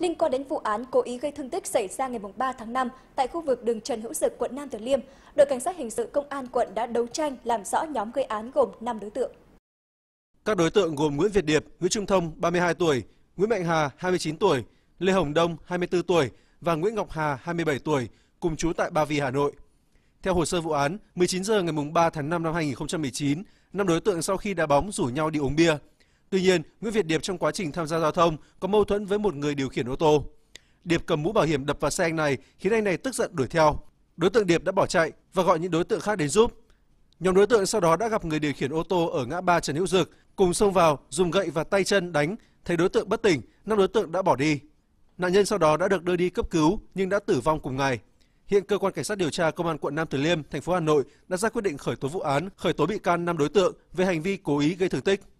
liên quan đến vụ án cố ý gây thương tích xảy ra ngày 3 tháng 5 tại khu vực đường Trần Hữu Dực, quận Nam Từ Liêm, đội cảnh sát hình sự công an quận đã đấu tranh làm rõ nhóm gây án gồm 5 đối tượng. Các đối tượng gồm Nguyễn Việt Điệp, Nguyễn Trung Thông, 32 tuổi, Nguyễn Mạnh Hà, 29 tuổi, Lê Hồng Đông, 24 tuổi và Nguyễn Ngọc Hà, 27 tuổi, cùng chú tại Ba Vì, Hà Nội. Theo hồ sơ vụ án, 19 giờ ngày 3 tháng 5 năm 2019, năm đối tượng sau khi đá bóng rủ nhau đi uống bia. Tuy nhiên, Nguyễn Việt Điệp trong quá trình tham gia giao thông có mâu thuẫn với một người điều khiển ô tô. Điệp cầm mũ bảo hiểm đập vào xe anh này, khiến anh này tức giận đuổi theo. Đối tượng Điệp đã bỏ chạy và gọi những đối tượng khác đến giúp. Nhóm đối tượng sau đó đã gặp người điều khiển ô tô ở ngã ba Trần Hữu Dực, cùng xông vào, dùng gậy và tay chân đánh, thấy đối tượng bất tỉnh, năm đối tượng đã bỏ đi. Nạn nhân sau đó đã được đưa đi cấp cứu nhưng đã tử vong cùng ngày. Hiện cơ quan cảnh sát điều tra công an quận Nam Từ Liêm, thành phố Hà Nội đã ra quyết định khởi tố vụ án, khởi tố bị can năm đối tượng về hành vi cố ý gây thương tích.